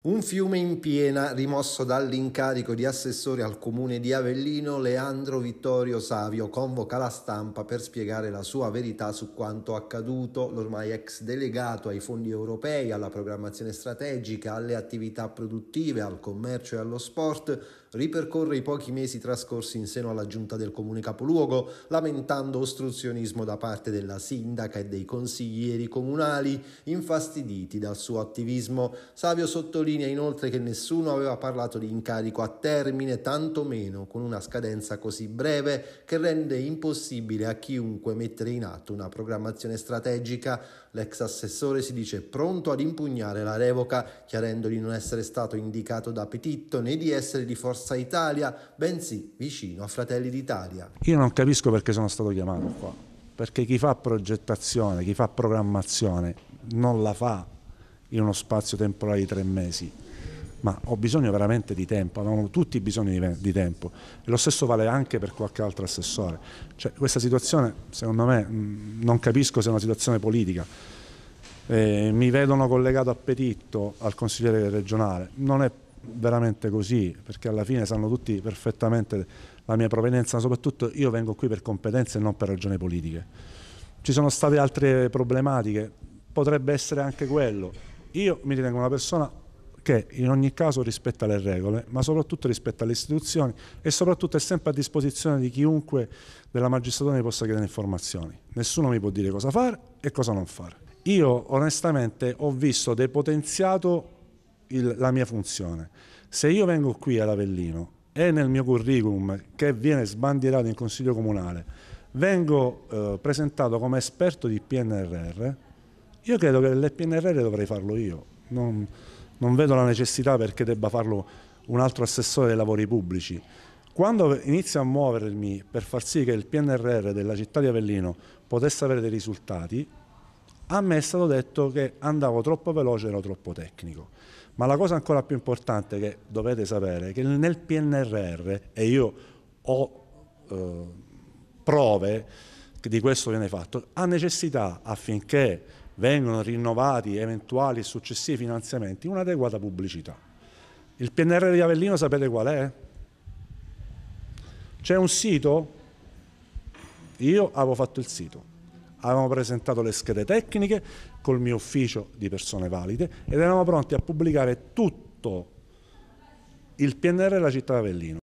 Un fiume in piena rimosso dall'incarico di assessore al comune di Avellino, Leandro Vittorio Savio convoca la stampa per spiegare la sua verità su quanto accaduto. L'ormai ex delegato ai fondi europei, alla programmazione strategica, alle attività produttive, al commercio e allo sport, ripercorre i pochi mesi trascorsi in seno alla giunta del comune capoluogo, lamentando ostruzionismo da parte della sindaca e dei consiglieri comunali, infastiditi dal suo attivismo. Savio sottolinea sottolinea inoltre che nessuno aveva parlato di incarico a termine, tantomeno con una scadenza così breve che rende impossibile a chiunque mettere in atto una programmazione strategica. L'ex assessore si dice pronto ad impugnare la revoca, chiarendo di non essere stato indicato da Petitto né di essere di Forza Italia, bensì vicino a Fratelli d'Italia. Io non capisco perché sono stato chiamato qua, perché chi fa progettazione, chi fa programmazione non la fa in uno spazio temporale di tre mesi ma ho bisogno veramente di tempo, avevamo tutti bisogno di, tempo e lo stesso vale anche per qualche altro assessore. Cioè, questa situazione, secondo me, non capisco se è una situazione politica. Eh, mi vedono collegato a petitto al consigliere regionale, non è veramente così, perché alla fine sanno tutti perfettamente la mia provenienza, ma soprattutto io vengo qui per competenze e non per ragioni politiche. Ci sono state altre problematiche, potrebbe essere anche quello io mi ritengo una persona che in ogni caso rispetta le regole, ma soprattutto rispetta le istituzioni e soprattutto è sempre a disposizione di chiunque della magistratura mi possa chiedere informazioni. Nessuno mi può dire cosa fare e cosa non fare. Io onestamente ho visto depotenziato il, la mia funzione. Se io vengo qui ad Avellino e nel mio curriculum che viene sbandierato in Consiglio Comunale vengo eh, presentato come esperto di PNRR, io credo che l'EPNRR dovrei farlo io, non, non vedo la necessità perché debba farlo un altro assessore dei lavori pubblici. Quando inizio a muovermi per far sì che il PNRR della città di Avellino potesse avere dei risultati, a me è stato detto che andavo troppo veloce, ero troppo tecnico. Ma la cosa ancora più importante che dovete sapere è che nel PNRR, e io ho eh, prove che di questo viene fatto, ha necessità affinché vengono rinnovati eventuali e successivi finanziamenti, un'adeguata pubblicità. Il PNR di Avellino sapete qual è? C'è un sito? Io avevo fatto il sito, avevamo presentato le schede tecniche col mio ufficio di persone valide ed eravamo pronti a pubblicare tutto il PNR della città di Avellino.